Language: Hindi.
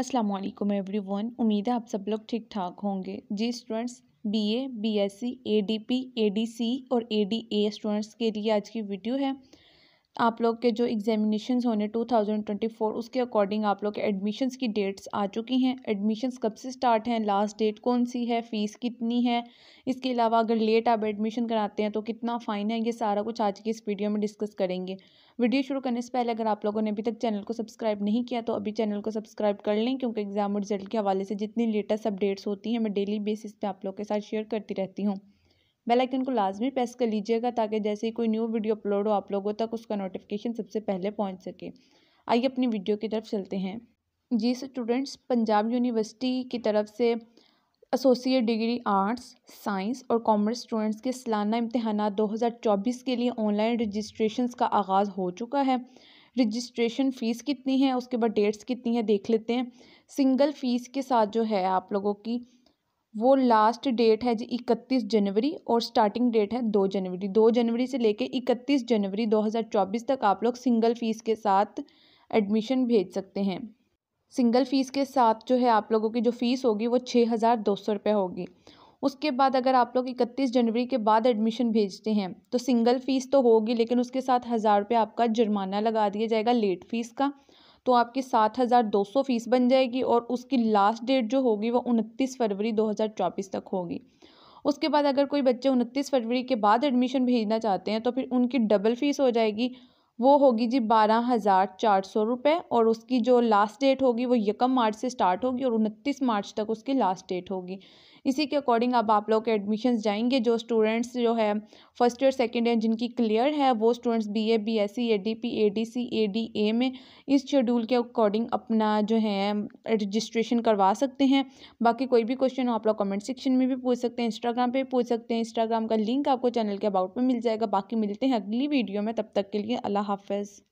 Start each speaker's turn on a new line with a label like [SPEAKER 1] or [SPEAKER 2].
[SPEAKER 1] अस्सलाम वालेकुम एवरीवन उम्मीद है आप सब लोग ठीक ठाक होंगे जी students BA, BSc, ADP, ADC और एडीए स्टूडेंट्स के लिए आज की वीडियो है आप लोग के जो एग्ज़ामिनेशन होने टू थाउजेंड ट्वेंटी फ़ोर उसके अकॉर्डिंग आप लोग के एडमिशन्स की डेट्स आ चुकी हैं एडमिशन्स कब से स्टार्ट हैं लास्ट डेट कौन सी है फ़ीस कितनी है इसके अलावा अगर लेट आप एडमिशन कराते हैं तो कितना फ़ाइन है ये सारा कुछ आज की इस वीडियो में डिस्कस करेंगे वीडियो शुरू करने से पहले अगर आप लोगों ने अभी तक चैनल को सब्सक्राइब नहीं किया तो अभी चैनल को सब्सक्राइब कर लें क्योंकि एग्ज़ाम और रिजल्ट के हवाले से जितनी लेटेस्ट अपडेट्स होती हैं मैं डेली बेसिस पर आप लोग के साथ शेयर करती रहती हूँ बेल आइकन को लाजमी प्रेस कर लीजिएगा ताकि जैसे ही कोई न्यू वीडियो अपलोड हो आप लोगों तक उसका नोटिफिकेशन सबसे पहले पहुँच सके आइए अपनी वीडियो की तरफ चलते हैं जी स्टूडेंट्स पंजाब यूनिवर्सिटी की तरफ से एसोसिएट डिग्री आर्ट्स साइंस और कॉमर्स स्टूडेंट्स के सालाना इम्तहान 2024 के लिए ऑनलाइन रजिस्ट्रेशन का आगाज़ हो चुका है रजिस्ट्रेशन फ़ीस कितनी है उसके बाद डेट्स कितनी है देख लेते हैं सिंगल फ़ीस के साथ जो है आप लोगों की वो लास्ट डेट है जी इकतीस जनवरी और स्टार्टिंग डेट है दो जनवरी दो जनवरी से लेके इकतीस जनवरी 2024 तक आप लोग सिंगल फ़ीस के साथ एडमिशन भेज सकते हैं सिंगल फ़ीस के साथ जो है आप लोगों की जो फ़ीस होगी वो छः हज़ार दो सौ रुपये होगी उसके बाद अगर आप लोग इकतीस जनवरी के बाद एडमिशन भेजते हैं तो सिंगल फ़ीस तो होगी लेकिन उसके साथ हज़ार रुपये आपका जुर्माना लगा दिया जाएगा लेट फ़ीस का तो आपकी सात हज़ार दो सौ फीस बन जाएगी और उसकी लास्ट डेट जो होगी वो उनतीस फरवरी दो हज़ार चौबीस तक होगी उसके बाद अगर कोई बच्चे उनतीस फरवरी के बाद एडमिशन भेजना चाहते हैं तो फिर उनकी डबल फ़ीस हो जाएगी वो होगी जी बारह हज़ार चार सौ रुपये और उसकी जो लास्ट डेट होगी वो यकम मार्च से स्टार्ट होगी और उनतीस मार्च तक उसकी लास्ट डेट होगी इसी के अकॉर्डिंग अब आप लोग के एडमिशन्स जाएंगे जो स्टूडेंट्स जो है फर्स्ट ईयर सेकेंड ईयर जिनकी क्लियर है वो students B A B S C A D P A D C A D A में इस शेड्यूल के अकॉर्डिंग अपना जो है रजिस्ट्रेशन करवा सकते हैं बाकी कोई भी क्वेश्चन हो आप लोग कमेंट सेक्शन में भी पूछ सकते हैं इंस्टाग्राम पर पूछ सकते हैं इंस्टाग्राम का लिंक आपको चैनल के अबाउट में मिल जाएगा बाकी मिलते हैं अगली वीडियो में तब तक के लिए अल्लाह আল্লাহ হাফেজ